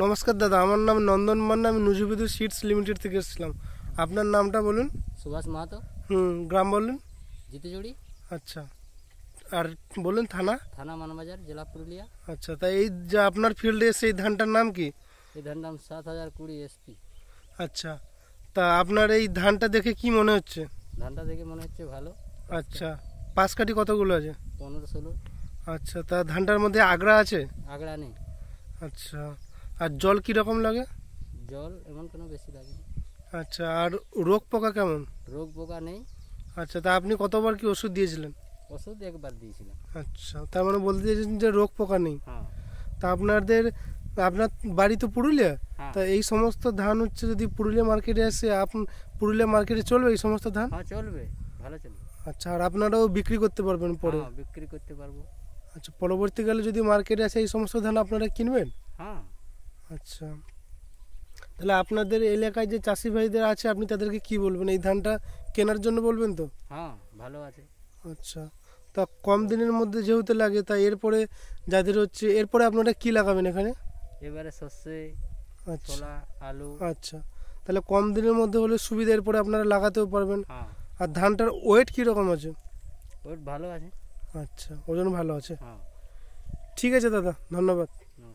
নমস্কার দাদা আমার নাম নন্দন মান্না আমি নুজুবিদু সিটস লিমিটেড থেকে এসেছিলাম আপনার নামটা বলুন সুভাষ মাহাতো হুম গ্রাম বলুন জিতেজুড়ি আচ্ছা আর বলুন থানা থানা মানবাজার জেলা পুরুলিয়া আচ্ছা তাই এই যে আপনার ফিল্ডে এসে এই ধানটার নাম কি এই ধানটার নাম সাত হাজার কুড়ি এসপি আচ্ছা তা আপনার এই ধানটা দেখে কি মনে হচ্ছে ধানটা দেখে মনে হচ্ছে ভালো আচ্ছা পাঁচ কাঠি কতগুলো আছে পনেরো ষোলো আচ্ছা তা ধানটার মধ্যে আগ্রা আছে আগ্রা নেই আচ্ছা আর জল কি রকম লাগে জল এমন কোনো বেশি লাগে আচ্ছা আর রোগ পোকা কেমন রোগ পোকা নেই আচ্ছা তা আপনি কতবার কি ওষুধ দিয়েছিলেন ওষুধ একবার দিয়েছিলাম আচ্ছা তার মানে বলতে চাইছেন যে রোগ পোকা নেই হ্যাঁ। তা আপনাদের আপনার বাড়ি তো পুরুলিয়া হ্যাঁ। তা এই সমস্ত ধান হচ্ছে যদি পুরুলিয়া মার্কেটে আসে আপনি পুরুলিয়া মার্কেটে চলবে এই সমস্ত ধান হ্যাঁ চলবে ভালো চলবে আচ্ছা আর আপনারাও বিক্রি করতে পারবেন পরে হ্যাঁ, বিক্রি করতে পারবো আচ্ছা পরবর্তীকালে যদি মার্কেটে আসে এই সমস্ত ধান আপনারা কিনবেন আচ্ছা তাহলে আপনাদের এলাকায় যে চাষি ভাইদের আছে আপনি তাদেরকে কি বলবেন এই ধানটা কেনার জন্য বলবেন তো হ্যাঁ ভালো আছে আচ্ছা তা কম দিনের মধ্যে যেহেতু লাগে তা এরপরে যাদের হচ্ছে এরপরে আপনারা কি লাগাবেন এখানে এবারে শস্যে আচ্ছা আলু আচ্ছা তাহলে কম দিনের মধ্যে হলে সুবিধা এরপরে আপনারা লাগাতেও পারবেন হ্যাঁ। আর ধানটার ওয়েট কীরকম আছে ওয়েট ভালো আছে আচ্ছা ওজন ভালো আছে হ্যাঁ। ঠিক আছে দাদা ধন্যবাদ